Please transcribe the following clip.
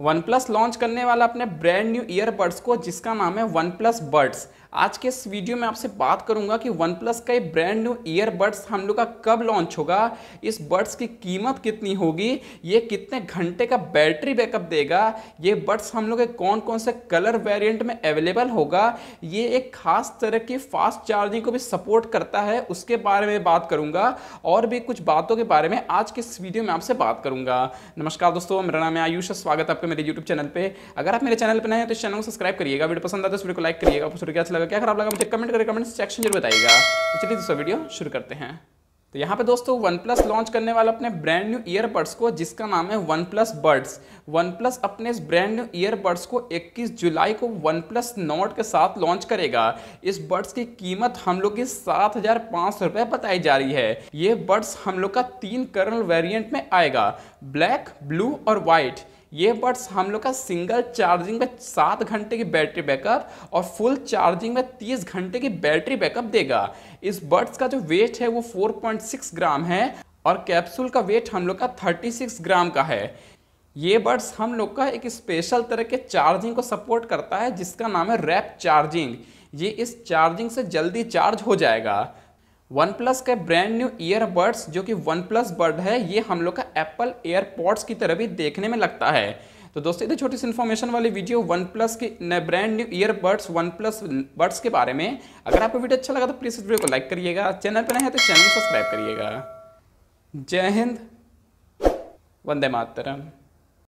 one plus launch करने वाला अपने ब्रांड न्यू ईयरबड्स को जिसका नाम है वन प्लस बर्ड्स आज के इस वीडियो में आपसे बात करूंगा कि वन प्लस का ये ब्रांड न्यू ईयरबड्स हम लोग का कब लॉन्च होगा इस बर्ड्स की कीमत कितनी होगी ये कितने घंटे का बैटरी बैकअप देगा ये बर्ड्स हम लोग के कौन कौन से कलर वेरिएंट में अवेलेबल होगा ये एक खास तरह की फास्ट चार्जिंग को भी सपोर्ट करता है उसके बारे में बात करूँगा और भी कुछ बातों के बारे में आज के इस वीडियो में आपसे बात करूँगा नमस्कार दोस्तों मेरा नाम है आयुष स्वागत आपके आपका मेरे यूट्यूब चैनल पे अगर आप मेरे चैनल पर नए हैं तो चैनल को सब्सक्राइब करिएगा वीडियो पसंद आता है तो वीडियो को लाइक करिएगा आपको क्या अच्छा लगा क्या खराब लगा मुझे कमेंट करके कमेंट सेक्शन जरूर बताइएगा तो चलिए दूसरा वीडियो शुरू करते हैं तो यहाँ पे दोस्तों वन प्लस लॉन्च करने वाला अपने ब्रांड न्यू ईयरबड्स को जिसका नाम है OnePlus buds OnePlus अपने इस ब्रांड न्यू ईयरबड्स को 21 जुलाई को वन प्लस नोट के साथ लॉन्च करेगा इस बर्ड्स की कीमत हम लोग की सात हज़ार पाँच सौ रुपये बताई जा रही है ये बर्ड्स हम लोग का तीन कर्नल वेरिएंट में आएगा ब्लैक ब्लू और वाइट ये बड्स हम लोग का सिंगल चार्जिंग में सात घंटे की बैटरी बैकअप और फुल चार्जिंग में तीस घंटे की बैटरी बैकअप देगा इस बड्स का जो वेट है वो 4.6 ग्राम है और कैप्सूल का वेट हम लोग का 36 ग्राम का है ये बड्स हम लोग का एक स्पेशल तरह के चार्जिंग को सपोर्ट करता है जिसका नाम है रैप चार्जिंग ये इस चार्जिंग से जल्दी चार्ज हो जाएगा वन प्लस के ब्रांड न्यू ईयरबड्स जो कि वन प्लस बर्ड है ये हम लोग का एप्पल एयरपॉड्स की तरह भी देखने में लगता है तो दोस्तों इधर छोटी सी इन्फॉर्मेशन वाली वीडियो वन प्लस की brand new earbuds OnePlus buds के बारे में अगर आपको वीडियो अच्छा लगा तो प्लीज़ इस वीडियो को लाइक करिएगा चैनल पर नए हैं तो चैनल सब्सक्राइब करिएगा जय हिंद वंदे मातरम